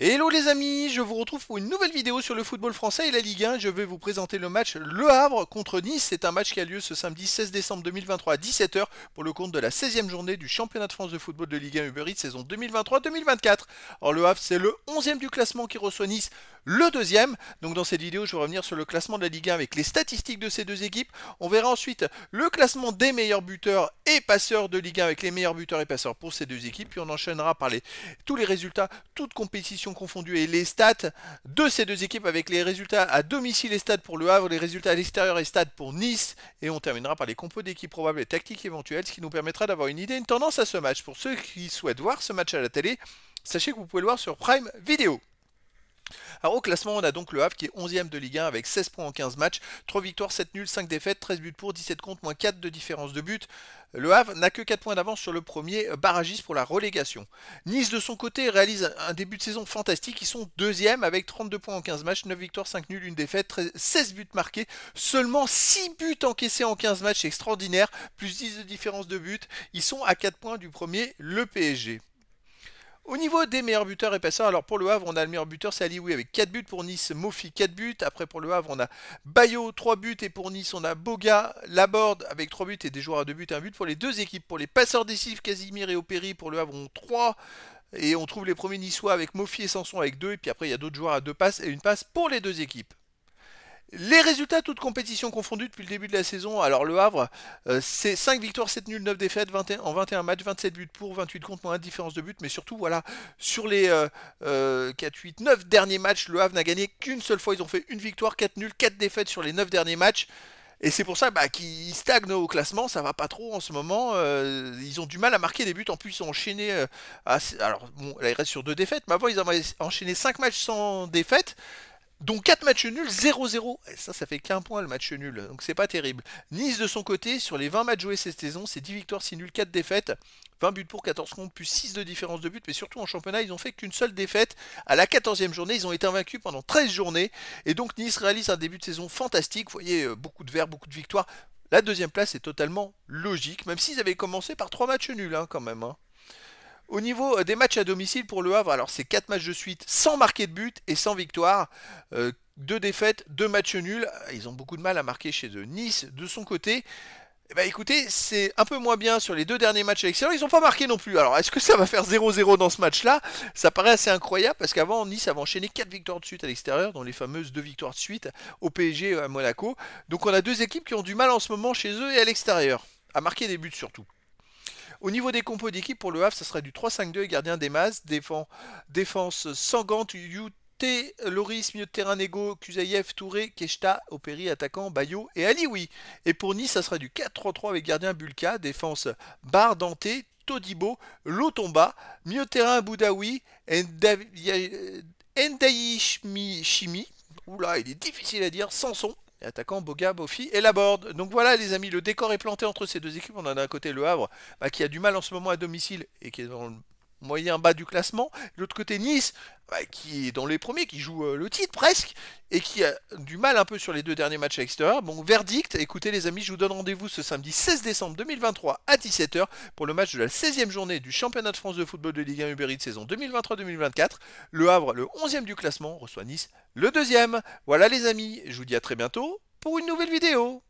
Hello les amis, je vous retrouve pour une nouvelle vidéo sur le football français et la Ligue 1. Je vais vous présenter le match Le Havre contre Nice. C'est un match qui a lieu ce samedi 16 décembre 2023 à 17h pour le compte de la 16e journée du championnat de France de football de Ligue 1 Uber Eats saison 2023-2024. Or Le Havre, c'est le 11e du classement qui reçoit Nice le deuxième. Donc dans cette vidéo, je vais revenir sur le classement de la Ligue 1 avec les statistiques de ces deux équipes. On verra ensuite le classement des meilleurs buteurs et passeurs de Ligue 1 avec les meilleurs buteurs et passeurs pour ces deux équipes. Puis on enchaînera par les, tous les résultats, toutes compétitions confondues et les stats de ces deux équipes avec les résultats à domicile et stats pour Le Havre, les résultats à l'extérieur et stade pour Nice. Et on terminera par les compos d'équipes probables et tactiques éventuelles, ce qui nous permettra d'avoir une idée, une tendance à ce match. Pour ceux qui souhaitent voir ce match à la télé, sachez que vous pouvez le voir sur Prime Video. Alors au classement, on a donc le Havre qui est 11ème de Ligue 1 avec 16 points en 15 matchs, 3 victoires, 7 nuls, 5 défaites, 13 buts pour, 17 contre, moins 4 de différence de but. Le Havre n'a que 4 points d'avance sur le premier barragiste pour la relégation. Nice de son côté réalise un début de saison fantastique, ils sont 2ème avec 32 points en 15 matchs, 9 victoires, 5 nuls, 1 défaite, 16 buts marqués, seulement 6 buts encaissés en 15 matchs, extraordinaire, plus 10 de différence de but, ils sont à 4 points du premier, le PSG. Au niveau des meilleurs buteurs et passeurs, ben alors pour le Havre, on a le meilleur buteur, c'est Alioui avec 4 buts. Pour Nice, Mofi 4 buts. Après, pour le Havre, on a Bayo 3 buts. Et pour Nice, on a Boga, Laborde avec 3 buts et des joueurs à 2 buts, 1 but pour les deux équipes. Pour les passeurs décisifs, Casimir et Opéry, pour le Havre, a 3. Et on trouve les premiers niçois avec Mofi et Sanson avec 2. Et puis après, il y a d'autres joueurs à 2 passes et une passe pour les deux équipes. Les résultats, toutes compétitions confondues depuis le début de la saison. Alors le Havre, euh, c'est 5 victoires, 7 nuls, 9 défaites, 21, en 21 matchs, 27 buts pour, 28 contre, moins 1 différence de buts. Mais surtout, voilà, sur les 4, 8, 9 derniers matchs, le Havre n'a gagné qu'une seule fois. Ils ont fait une victoire, 4 nuls, 4 défaites sur les 9 derniers matchs. Et c'est pour ça bah, qu'ils stagnent au classement, ça va pas trop en ce moment. Euh, ils ont du mal à marquer des buts, en plus ils ont enchaîné. Euh, alors bon, là ils restent sur deux défaites, mais avant ils ont enchaîné 5 matchs sans défaite. Donc 4 matchs nuls, 0-0. ça, ça fait qu'un point le match nul. Donc c'est pas terrible. Nice de son côté, sur les 20 matchs joués cette saison, c'est 10 victoires, 6 nuls, 4 défaites. 20 buts pour 14 secondes, plus 6 de différence de but. Mais surtout en championnat, ils n'ont fait qu'une seule défaite. À la 14e journée, ils ont été invaincus pendant 13 journées. Et donc Nice réalise un début de saison fantastique. Vous voyez, euh, beaucoup de verts, beaucoup de victoires. La deuxième place est totalement logique, même s'ils avaient commencé par 3 matchs nuls hein, quand même. Hein. Au niveau euh, des matchs à domicile pour le Havre, alors c'est 4 matchs de suite sans marquer de but et sans victoire. Euh, deux défaites, deux matchs nuls. Ils ont beaucoup de mal à marquer chez eux. Nice, de son côté, Bah écoutez, c'est un peu moins bien sur les deux derniers matchs à l'extérieur. Ils n'ont pas marqué non plus. Alors, est-ce que ça va faire 0-0 dans ce match-là Ça paraît assez incroyable parce qu'avant, Nice avait enchaîné 4 victoires de suite à l'extérieur, dont les fameuses 2 victoires de suite au PSG euh, à Monaco. Donc, on a deux équipes qui ont du mal en ce moment chez eux et à l'extérieur, à marquer des buts surtout. Au niveau des compos d'équipe, pour le Havre, ce serait du 3-5-2, gardien des masses, défense Sangante, UT, Loris, milieu de terrain Nego, Kuzayev, Touré, Keshta, Opéry, attaquant, Bayo et Alioui. Et pour Nice, ça sera du 4-3-3 avec gardien Bulka, défense Bar, Danté, Todibo, Lotomba, milieu de terrain Boudaoui, Ndaishmi Chimi, oula, il est difficile à dire, Sanson, attaquant Boga, Bofi et Laborde. Donc voilà les amis, le décor est planté entre ces deux équipes. On a d'un côté le Havre bah, qui a du mal en ce moment à domicile et qui est dans le moyen bas du classement. L'autre côté, Nice, bah, qui est dans les premiers, qui joue euh, le titre presque, et qui a du mal un peu sur les deux derniers matchs à l'extérieur. Bon, verdict, écoutez les amis, je vous donne rendez-vous ce samedi 16 décembre 2023 à 17h pour le match de la 16e journée du championnat de France de football de Ligue 1 Uber de saison 2023-2024. Le Havre, le 11e du classement, reçoit Nice, le deuxième. Voilà les amis, je vous dis à très bientôt pour une nouvelle vidéo.